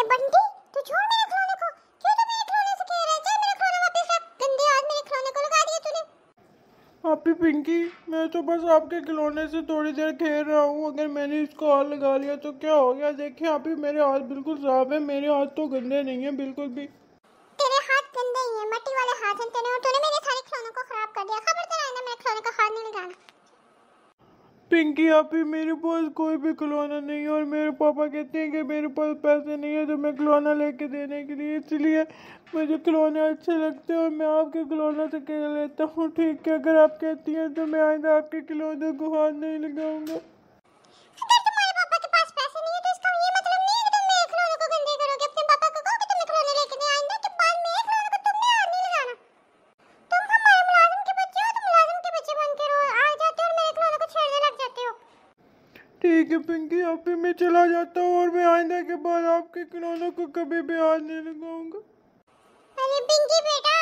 ए बंटी तू छोड़ मेरे खिलौने को क्यों तू मेरे खिलौने से रहा है चल वापस गंदे हाथ मेरे खिलौने को लगा तूने पिंकी मैं तो बस आपके खिलौने से थोड़ी देर खेल रहा हूँ अगर मैंने इसको हाथ लगा लिया तो क्या हो गया देखिए आप ही मेरे हाथ बिल्कुल साफ है मेरे हाथ तो गंदे नहीं है बिल्कुल भी तेरे हाथ गंदे ही है मट्टी वाले पिंकी आप ही मेरे पास कोई भी खिलौना नहीं है और मेरे पापा कहते हैं कि मेरे पास पैसे नहीं है तो मैं खिलौना लेके देने के लिए इसलिए मुझे खिलौने अच्छे लगते हैं और मैं आपके खिलौने से खेल लेता हूँ ठीक है अगर आप कहती हैं तो मैं आइंदा आपके खिलौने को हाथ नहीं लगाऊंगा ठीक है पिंकी आप ही मैं चला जाता हूँ और मैं आईने के बाद आपके खिलौनों को कभी भी हाथ नहीं लगाऊंगा अरे पिंकी बेटा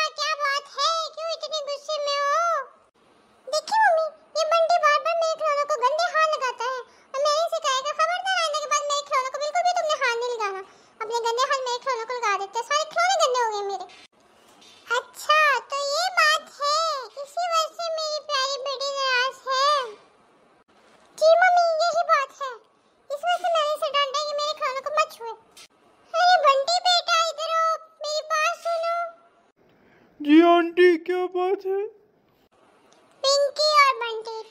जी आंटी क्या बात है पिंकी और बंटी